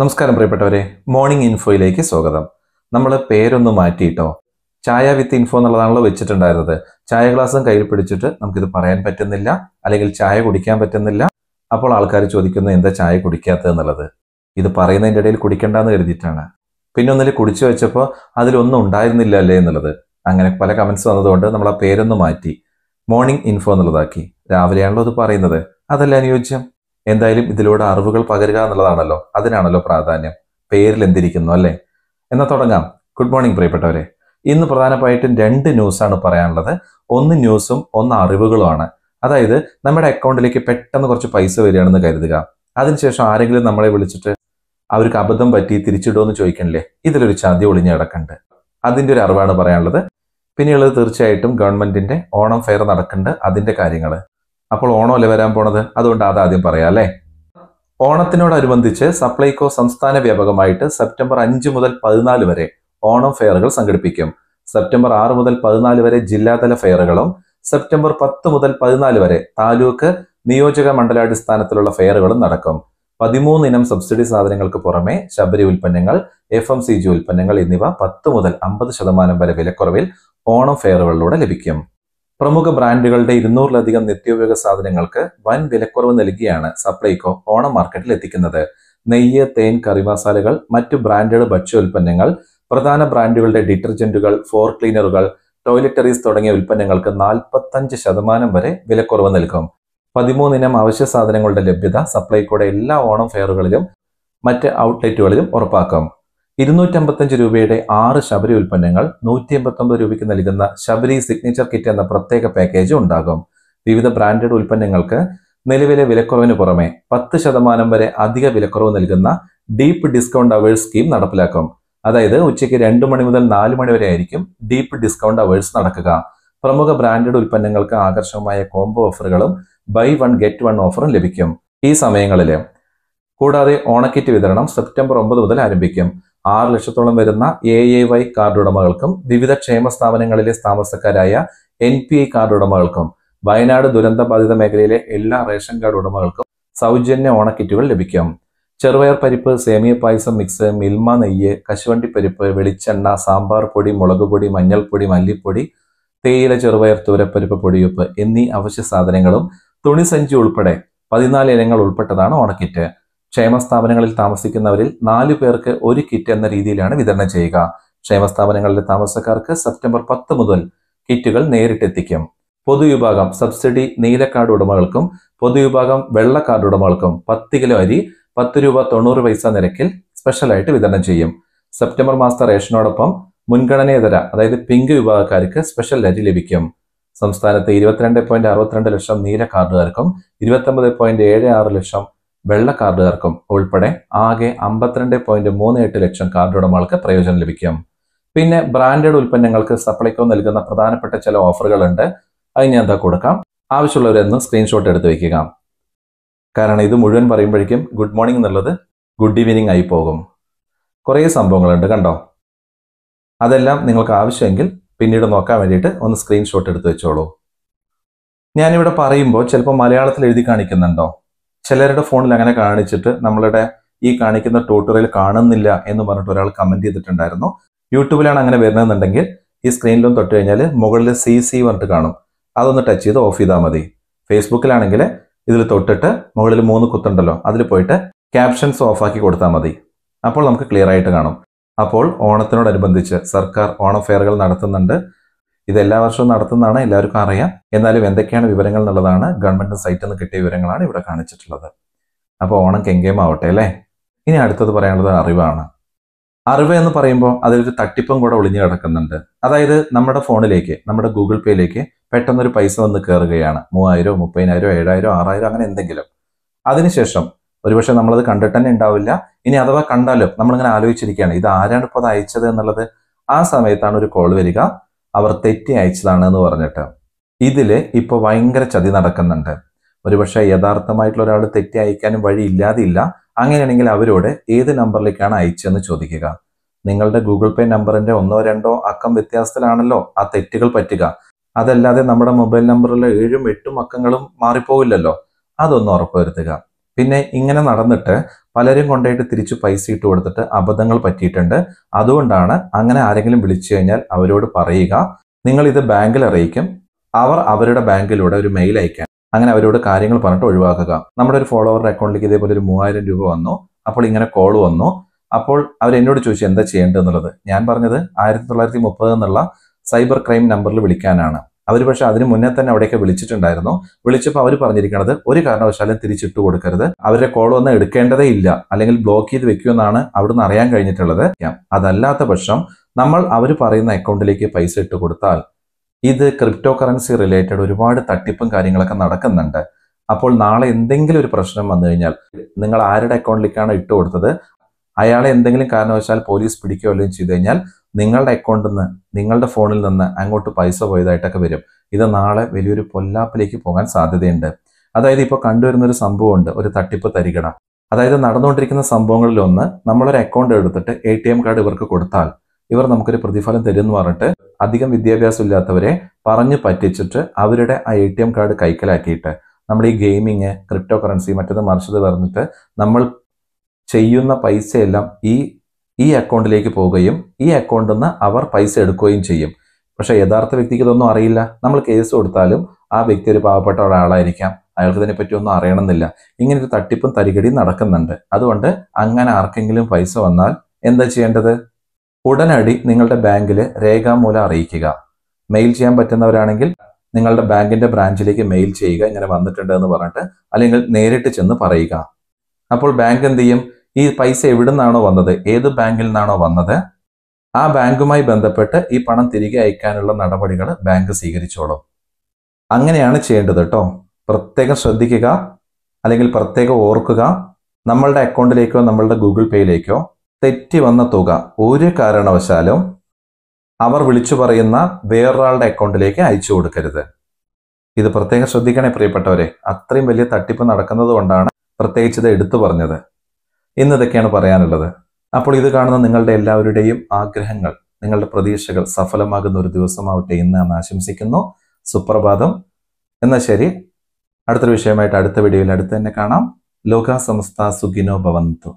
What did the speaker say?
നമസ്കാരം പ്രിയപ്പെട്ടവരെ മോർണിംഗ് ഇൻഫോയിലേക്ക് സ്വാഗതം നമ്മൾ പേരൊന്ന് മാറ്റിയിട്ടോ ചായ വിത്ത് ഇൻഫോ എന്നുള്ളതാണല്ലോ വെച്ചിട്ടുണ്ടായിരുന്നത് ചായ ഗ്ലാസും കയ്യിൽ പിടിച്ചിട്ട് നമുക്കിത് പറയാൻ പറ്റുന്നില്ല അല്ലെങ്കിൽ ചായ കുടിക്കാൻ പറ്റുന്നില്ല അപ്പോൾ ആൾക്കാർ ചോദിക്കുന്നു എന്താ ചായ കുടിക്കാത്തത് എന്നുള്ളത് ഇത് പറയുന്നതിൻ്റെ ഇടയിൽ കുടിക്കണ്ടെന്ന് കരുതിയിട്ടാണ് പിന്നെ ഒന്നിൽ കുടിച്ചു വെച്ചപ്പോൾ അതിലൊന്നും ഉണ്ടായിരുന്നില്ല അല്ലേ എന്നുള്ളത് അങ്ങനെ പല കമൻസ് വന്നതുകൊണ്ട് നമ്മൾ ആ പേരൊന്ന് മാറ്റി മോർണിംഗ് ഇൻഫോ എന്നുള്ളതാക്കി രാവിലെയാണല്ലോ ഇത് പറയുന്നത് അതല്ല അനുയോജ്യം എന്തായാലും ഇതിലൂടെ അറിവുകൾ പകരുക എന്നുള്ളതാണല്ലോ അതിനാണല്ലോ പ്രാധാന്യം പേരിൽ എന്തിരിക്കുന്നു അല്ലേ എന്നാൽ തുടങ്ങാം ഗുഡ് മോർണിംഗ് പ്രിയപ്പെട്ടവരെ ഇന്ന് പ്രധാനമായിട്ടും രണ്ട് ന്യൂസാണ് പറയാനുള്ളത് ഒന്ന് ന്യൂസും ഒന്ന് അറിവുകളുമാണ് അതായത് നമ്മുടെ അക്കൗണ്ടിലേക്ക് പെട്ടെന്ന് കുറച്ച് പൈസ വരികയാണെന്ന് കരുതുക അതിനുശേഷം ആരെങ്കിലും നമ്മളെ വിളിച്ചിട്ട് അവർക്ക് അബദ്ധം പറ്റി എന്ന് ചോദിക്കണില്ലേ ഇതിലൊരു ചതി ഒളിഞ്ഞു കിടക്കുന്നുണ്ട് അതിൻ്റെ ഒരു അറിവാണ് പറയാനുള്ളത് പിന്നെയുള്ളത് തീർച്ചയായിട്ടും ഗവൺമെന്റിന്റെ ഓണം ഫെയർ നടക്കുന്നുണ്ട് അതിന്റെ കാര്യങ്ങൾ അപ്പോൾ അല്ലേ വരാൻ പോണത് അതുകൊണ്ട് അതാദ്യം പറയാം അല്ലേ ഓണത്തിനോടനുബന്ധിച്ച് സപ്ലൈകോ സംസ്ഥാന വ്യാപകമായിട്ട് സെപ്റ്റംബർ അഞ്ച് മുതൽ പതിനാല് വരെ ഓണം ഫെയറുകൾ സംഘടിപ്പിക്കും സെപ്റ്റംബർ ആറ് മുതൽ പതിനാല് വരെ ജില്ലാതല ഫെയറുകളും സെപ്റ്റംബർ പത്ത് മുതൽ പതിനാല് വരെ താലൂക്ക് നിയോജക മണ്ഡലാടിസ്ഥാനത്തിലുള്ള ഫെയറുകളും നടക്കും പതിമൂന്നിനം സബ്സിഡി സാധനങ്ങൾക്ക് പുറമെ ശബരി ഉൽപ്പന്നങ്ങൾ എഫ് എം സി ജി ഉൽപ്പന്നങ്ങൾ എന്നിവ പത്ത് മുതൽ അമ്പത് ശതമാനം വരെ വിലക്കുറവിൽ ഓണം ഫെയറുകളിലൂടെ ലഭിക്കും പ്രമുഖ ബ്രാൻഡുകളുടെ ഇരുന്നൂറിലധികം നിത്യോപയോഗ സാധനങ്ങൾക്ക് വൻ വിലക്കുറവ് നൽകിയാണ് സപ്ലൈകോ ഓണം മാർക്കറ്റിൽ എത്തിക്കുന്നത് നെയ്യ് തേൻ മസാലകൾ മറ്റു ഭക്ഷ്യ ഭക്ഷ്യോൽപ്പന്നങ്ങൾ പ്രധാന ബ്രാൻഡുകളുടെ ഡിറ്റർജന്റുകൾ ഫോർ ക്ലീനറുകൾ ടോയ്ലറ്ററീസ് തുടങ്ങിയ ഉൽപ്പന്നങ്ങൾക്ക് നാൽപ്പത്തഞ്ച് ശതമാനം വരെ വിലക്കുറവ് നൽകും പതിമൂന്നിനം അവശ്യ സാധനങ്ങളുടെ ലഭ്യത സപ്ലൈകോയുടെ എല്ലാ ഓണം ഫെയറുകളിലും മറ്റ് ഔട്ട്ലെറ്റുകളിലും ഉറപ്പാക്കും ഇരുന്നൂറ്റമ്പത്തഞ്ച് രൂപയുടെ ആറ് ശബരി ഉൽപ്പന്നങ്ങൾ നൂറ്റി എൺപത്തൊമ്പത് രൂപയ്ക്ക് നൽകുന്ന ശബരി സിഗ്നേച്ചർ കിറ്റ് എന്ന പ്രത്യേക പാക്കേജ് ഉണ്ടാകും വിവിധ ബ്രാൻഡഡ് ഉൽപ്പന്നങ്ങൾക്ക് നിലവിലെ വിലക്കുറവിന് പുറമെ പത്ത് ശതമാനം വരെ അധിക വിലക്കുറവ് നൽകുന്ന ഡീപ്പ് ഡിസ്കൗണ്ട് അവേഴ്സ് സ്കീം നടപ്പിലാക്കും അതായത് ഉച്ചയ്ക്ക് രണ്ടു മണി മുതൽ നാല് മണി വരെ ആയിരിക്കും ഡീപ്പ് ഡിസ്കൗണ്ട് അവേഴ്സ് നടക്കുക പ്രമുഖ ബ്രാൻഡഡ് ഉൽപ്പന്നങ്ങൾക്ക് ആകർഷകമായ കോംബോ ഓഫറുകളും ബൈ വൺ ഗെറ്റ് വൺ ഓഫറും ലഭിക്കും ഈ സമയങ്ങളിൽ കൂടാതെ ഓണക്കിറ്റ് വിതരണം സെപ്റ്റംബർ ഒമ്പത് മുതൽ ആരംഭിക്കും ആറ് ലക്ഷത്തോളം വരുന്ന എ എ വൈ കാർഡ് ഉടമകൾക്കും വിവിധ ക്ഷേമ സ്ഥാപനങ്ങളിലെ താമസക്കാരായ എൻ പി ഐ കാർഡ് ഉടമകൾക്കും വയനാട് ദുരന്ത ബാധിത മേഖലയിലെ എല്ലാ റേഷൻ കാർഡ് ഉടമകൾക്കും സൗജന്യ ഓണക്കിറ്റുകൾ ലഭിക്കും ചെറുപയർ പരിപ്പ് സേമിയ പായസം മിക്സ് മിൽമ നെയ്യ് കശുവണ്ടി പരിപ്പ് വെളിച്ചെണ്ണ സാമ്പാർ പൊടി മുളക് പൊടി മഞ്ഞൾപ്പൊടി മല്ലിപ്പൊടി തേയില ചെറുപയർ തൂരപ്പരിപ്പ് പൊടിയുപ്പ് എന്നീ അവശ്യ സാധനങ്ങളും തുണി സഞ്ചി ഉൾപ്പെടെ പതിനാല് ഇനങ്ങൾ ഉൾപ്പെട്ടതാണ് ഓണക്കിറ്റ് ക്ഷേമ സ്ഥാപനങ്ങളിൽ താമസിക്കുന്നവരിൽ നാലു പേർക്ക് ഒരു കിറ്റ് എന്ന രീതിയിലാണ് വിതരണം ചെയ്യുക ക്ഷേമ സ്ഥാപനങ്ങളിലെ താമസക്കാർക്ക് സെപ്റ്റംബർ പത്ത് മുതൽ കിറ്റുകൾ നേരിട്ടെത്തിക്കും പൊതുവിഭാഗം സബ്സിഡി നീല കാർഡ് ഉടമകൾക്കും പൊതുവിഭാഗം വെള്ള കാർഡ് ഉടമകൾക്കും പത്ത് കിലോ അരി പത്ത് രൂപ തൊണ്ണൂറ് പൈസ നിരക്കിൽ സ്പെഷ്യലായിട്ട് വിതരണം ചെയ്യും സെപ്റ്റംബർ മാസത്തെ റേഷനോടൊപ്പം മുൻഗണനേതര അതായത് പിങ്ക് വിഭാഗക്കാർക്ക് സ്പെഷ്യൽ അരി ലഭിക്കും സംസ്ഥാനത്ത് ഇരുപത്തിരണ്ട് പോയിന്റ് അറുപത്തിരണ്ട് ലക്ഷം നീല കാർഡുകാർക്കും ഇരുപത്തൊമ്പത് പോയിന്റ് ഏഴ് ആറ് ലക്ഷം വെള്ള ഉൾപ്പെടെ ആകെ അമ്പത്തിരണ്ട് പോയിന്റ് മൂന്ന് എട്ട് ലക്ഷം ഉടമകൾക്ക് പ്രയോജനം ലഭിക്കും പിന്നെ ബ്രാൻഡഡ് ഉൽപ്പന്നങ്ങൾക്ക് സപ്ലൈക്കോ നൽകുന്ന പ്രധാനപ്പെട്ട ചില ഓഫറുകളുണ്ട് ഉണ്ട് ഞാൻ എന്താ കൊടുക്കാം ആവശ്യമുള്ളവരെന്ന് സ്ക്രീൻഷോട്ട് എടുത്ത് വയ്ക്കുക കാരണം ഇത് മുഴുവൻ പറയുമ്പോഴേക്കും ഗുഡ് മോർണിംഗ് എന്നുള്ളത് ഗുഡ് ഈവനിങ് ആയി പോകും കുറേ സംഭവങ്ങളുണ്ട് കണ്ടോ അതെല്ലാം നിങ്ങൾക്ക് ആവശ്യമെങ്കിൽ പിന്നീട് നോക്കാൻ വേണ്ടിയിട്ട് ഒന്ന് സ്ക്രീൻഷോട്ട് എടുത്ത് വെച്ചോളൂ ഞാനിവിടെ പറയുമ്പോൾ ചിലപ്പോൾ മലയാളത്തിൽ എഴുതി കാണിക്കുന്നുണ്ടോ ചിലരുടെ ഫോണിൽ അങ്ങനെ കാണിച്ചിട്ട് നമ്മളുടെ ഈ കാണിക്കുന്ന ട്യൂട്ടോറിയൽ കാണുന്നില്ല എന്ന് പറഞ്ഞിട്ട് ഒരാൾ കമൻറ്റ് ചെയ്തിട്ടുണ്ടായിരുന്നു യൂട്യൂബിലാണ് അങ്ങനെ വരുന്നതെന്നുണ്ടെങ്കിൽ ഈ സ്ക്രീനിലും തൊട്ട് കഴിഞ്ഞാൽ മുകളിൽ സി സി പറഞ്ഞിട്ട് കാണും അതൊന്ന് ടച്ച് ചെയ്ത് ഓഫ് ചെയ്താൽ മതി ഫേസ്ബുക്കിലാണെങ്കിൽ ഇതിൽ തൊട്ടിട്ട് മുകളിൽ മൂന്ന് കുത്തുണ്ടല്ലോ അതിൽ പോയിട്ട് ക്യാപ്ഷൻസ് ഓഫാക്കി കൊടുത്താൽ മതി അപ്പോൾ നമുക്ക് ക്ലിയർ ആയിട്ട് കാണും അപ്പോൾ ഓണത്തിനോടനുബന്ധിച്ച് സർക്കാർ ഓണഫെയറുകൾ നടത്തുന്നുണ്ട് ഇത് എല്ലാ വർഷവും നടത്തുന്നതാണ് എല്ലാവർക്കും അറിയാം എന്നാലും എന്തൊക്കെയാണ് വിവരങ്ങൾ എന്നുള്ളതാണ് ഗവൺമെന്റ് സൈറ്റിൽ നിന്ന് കിട്ടിയ വിവരങ്ങളാണ് ഇവിടെ കാണിച്ചിട്ടുള്ളത് അപ്പോൾ ഓണം ആവട്ടെ അല്ലേ ഇനി അടുത്തത് പറയാനുള്ളത് അറിവാണ് അറിവ് എന്ന് പറയുമ്പോൾ അതിലൊരു തട്ടിപ്പും കൂടെ ഒളിഞ്ഞു കിടക്കുന്നുണ്ട് അതായത് നമ്മുടെ ഫോണിലേക്ക് നമ്മുടെ ഗൂഗിൾ പേയിലേക്ക് പെട്ടെന്നൊരു പൈസ വന്ന് കയറുകയാണ് മൂവായിരോ മുപ്പതിനായിരോ ഏഴായിരോ ആറായിരോ അങ്ങനെ എന്തെങ്കിലും അതിനുശേഷം ഒരുപക്ഷെ നമ്മളത് കണ്ടിട്ട് തന്നെ ഉണ്ടാവില്ല ഇനി അഥവാ കണ്ടാലും നമ്മളിങ്ങനെ ആലോചിച്ചിരിക്കുകയാണ് ഇത് ആരാണ് ഇപ്പോൾ അത് അയച്ചത് എന്നുള്ളത് ആ സമയത്താണ് ഒരു കോൾ വരിക അവർ തെറ്റി അയച്ചതാണ് എന്ന് പറഞ്ഞിട്ട് ഇതിൽ ഇപ്പോൾ ഭയങ്കര ചതി നടക്കുന്നുണ്ട് ഒരുപക്ഷെ യഥാർത്ഥമായിട്ടുള്ള ഒരാൾ തെറ്റി അയക്കാനും വഴി ഇല്ലാതില്ല അങ്ങനെയാണെങ്കിൽ അവരോട് ഏത് നമ്പറിലേക്കാണ് അയച്ചതെന്ന് ചോദിക്കുക നിങ്ങളുടെ ഗൂഗിൾ പേ നമ്പറിന്റെ ഒന്നോ രണ്ടോ അക്കം വ്യത്യാസത്തിലാണല്ലോ ആ തെറ്റുകൾ പറ്റുക അതല്ലാതെ നമ്മുടെ മൊബൈൽ നമ്പറിലെ ഏഴും എട്ടും അക്കങ്ങളും മാറിപ്പോവില്ലല്ലോ അതൊന്നും ഉറപ്പുവരുത്തുക പിന്നെ ഇങ്ങനെ നടന്നിട്ട് പലരും കൊണ്ടായിട്ട് തിരിച്ചു പൈസ ഇട്ട് കൊടുത്തിട്ട് അബദ്ധങ്ങൾ പറ്റിയിട്ടുണ്ട് അതുകൊണ്ടാണ് അങ്ങനെ ആരെങ്കിലും വിളിച്ചു കഴിഞ്ഞാൽ അവരോട് പറയുക നിങ്ങൾ ഇത് ബാങ്കിൽ അറിയിക്കും അവർ അവരുടെ ബാങ്കിലൂടെ ഒരു മെയിൽ അയക്കാൻ അങ്ങനെ അവരോട് കാര്യങ്ങൾ പറഞ്ഞിട്ട് ഒഴിവാക്കുക നമ്മുടെ ഒരു ഫോളോവറുടെ അക്കൗണ്ടിലേക്ക് ഇതേപോലെ ഒരു മൂവായിരം രൂപ വന്നു അപ്പോൾ ഇങ്ങനെ കോൾ വന്നു അപ്പോൾ അവർ എന്നോട് ചോദിച്ചു എന്താ ചെയ്യേണ്ടത് എന്നുള്ളത് ഞാൻ പറഞ്ഞത് ആയിരത്തി തൊള്ളായിരത്തി മുപ്പത് എന്നുള്ള സൈബർ ക്രൈം നമ്പറിൽ വിളിക്കാനാണ് അവർ പക്ഷേ അതിന് മുന്നേ തന്നെ അവിടെയൊക്കെ വിളിച്ചിട്ടുണ്ടായിരുന്നു വിളിച്ചപ്പോൾ അവർ പറഞ്ഞിരിക്കുന്നത് ഒരു കാരണവശാലും തിരിച്ചിട്ട് കൊടുക്കരുത് അവരുടെ കോൾ ഒന്നും എടുക്കേണ്ടതേ ഇല്ല അല്ലെങ്കിൽ ബ്ലോക്ക് ചെയ്ത് വെക്കുമെന്നാണ് അവിടുന്ന് അറിയാൻ കഴിഞ്ഞിട്ടുള്ളത് അതല്ലാത്ത പക്ഷം നമ്മൾ അവർ പറയുന്ന അക്കൗണ്ടിലേക്ക് പൈസ ഇട്ട് കൊടുത്താൽ ഇത് ക്രിപ്റ്റോ കറൻസി റിലേറ്റഡ് ഒരുപാട് തട്ടിപ്പും കാര്യങ്ങളൊക്കെ നടക്കുന്നുണ്ട് അപ്പോൾ നാളെ എന്തെങ്കിലും ഒരു പ്രശ്നം വന്നു കഴിഞ്ഞാൽ നിങ്ങൾ ആരുടെ അക്കൗണ്ടിലേക്കാണ് ഇട്ട് കൊടുത്തത് അയാളെ എന്തെങ്കിലും കാരണവശാൽ പോലീസ് പിടിക്കുകയോ അല്ലെങ്കിൽ ചെയ്തു കഴിഞ്ഞാൽ നിങ്ങളുടെ അക്കൗണ്ടിൽ നിന്ന് നിങ്ങളുടെ ഫോണിൽ നിന്ന് അങ്ങോട്ട് പൈസ പോയതായിട്ടൊക്കെ വരും ഇത് നാളെ വലിയൊരു പൊല്ലാപ്പിലേക്ക് പോകാൻ സാധ്യതയുണ്ട് അതായത് ഇപ്പോൾ കണ്ടുവരുന്ന ഒരു സംഭവമുണ്ട് ഒരു തട്ടിപ്പ് തരികട അതായത് നടന്നുകൊണ്ടിരിക്കുന്ന സംഭവങ്ങളിലൊന്ന് നമ്മളൊരു അക്കൗണ്ട് എടുത്തിട്ട് എ ടി എം കാർഡ് ഇവർക്ക് കൊടുത്താൽ ഇവർ നമുക്കൊരു പ്രതിഫലം തരും എന്ന് പറഞ്ഞിട്ട് അധികം വിദ്യാഭ്യാസം ഇല്ലാത്തവരെ പറഞ്ഞു പറ്റിച്ചിട്ട് അവരുടെ ആ എ ടി എം കാർഡ് കൈക്കലാക്കിയിട്ട് നമ്മൾ ഈ ഗെയിമിങ് ക്രിപ്റ്റോ കറൻസി മറ്റത് മറിച്ചത് പറഞ്ഞിട്ട് നമ്മൾ ചെയ്യുന്ന പൈസയെല്ലാം ഈ ഈ അക്കൗണ്ടിലേക്ക് പോവുകയും ഈ അക്കൗണ്ടിൽ നിന്ന് അവർ പൈസ എടുക്കുകയും ചെയ്യും പക്ഷേ യഥാർത്ഥ വ്യക്തിക്ക് ഇതൊന്നും അറിയില്ല നമ്മൾ കേസ് കൊടുത്താലും ആ വ്യക്തി ഒരു പാവപ്പെട്ട ഒരാളായിരിക്കാം അയാൾക്ക് ഇതിനെപ്പറ്റി ഒന്നും അറിയണമെന്നില്ല ഇങ്ങനെ ഒരു തട്ടിപ്പും തരികടിയും നടക്കുന്നുണ്ട് അതുകൊണ്ട് അങ്ങനെ ആർക്കെങ്കിലും പൈസ വന്നാൽ എന്താ ചെയ്യേണ്ടത് ഉടനടി നിങ്ങളുടെ ബാങ്കിൽ രേഖാമൂലം അറിയിക്കുക മെയിൽ ചെയ്യാൻ പറ്റുന്നവരാണെങ്കിൽ നിങ്ങളുടെ ബാങ്കിന്റെ ബ്രാഞ്ചിലേക്ക് മെയിൽ ചെയ്യുക ഇങ്ങനെ വന്നിട്ടുണ്ട് എന്ന് പറഞ്ഞിട്ട് അല്ലെങ്കിൽ നേരിട്ട് ചെന്ന് പറയുക അപ്പോൾ ബാങ്ക് എന്ത് ചെയ്യും ഈ പൈസ നിന്നാണോ വന്നത് ഏത് ബാങ്കിൽ നിന്നാണോ വന്നത് ആ ബാങ്കുമായി ബന്ധപ്പെട്ട് ഈ പണം തിരികെ അയക്കാനുള്ള നടപടികൾ ബാങ്ക് സ്വീകരിച്ചോളും അങ്ങനെയാണ് ചെയ്യേണ്ടത് കേട്ടോ പ്രത്യേകം ശ്രദ്ധിക്കുക അല്ലെങ്കിൽ പ്രത്യേകം ഓർക്കുക നമ്മളുടെ അക്കൗണ്ടിലേക്കോ നമ്മളുടെ ഗൂഗിൾ പേയിലേക്കോ തെറ്റി വന്ന തുക ഒരു കാരണവശാലും അവർ വിളിച്ചു പറയുന്ന വേറൊരാളുടെ അക്കൗണ്ടിലേക്ക് അയച്ചു കൊടുക്കരുത് ഇത് പ്രത്യേകം ശ്രദ്ധിക്കണേ പ്രിയപ്പെട്ടവരെ അത്രയും വലിയ തട്ടിപ്പ് നടക്കുന്നത് കൊണ്ടാണ് പ്രത്യേകിച്ച് ഇത് എടുത്തു പറഞ്ഞത് ഇന്നതൊക്കെയാണ് പറയാനുള്ളത് അപ്പോൾ ഇത് കാണുന്ന നിങ്ങളുടെ എല്ലാവരുടെയും ആഗ്രഹങ്ങൾ നിങ്ങളുടെ പ്രതീക്ഷകൾ സഫലമാകുന്ന ഒരു ദിവസമാവട്ടെ എന്ന് എന്ന് ആശംസിക്കുന്നു സുപ്രഭാതം എന്നാൽ ശരി അടുത്തൊരു വിഷയമായിട്ട് അടുത്ത വീഡിയോയിൽ അടുത്ത് തന്നെ കാണാം ലോക സംസ്ഥ സുഖിനോ ഭവന്തു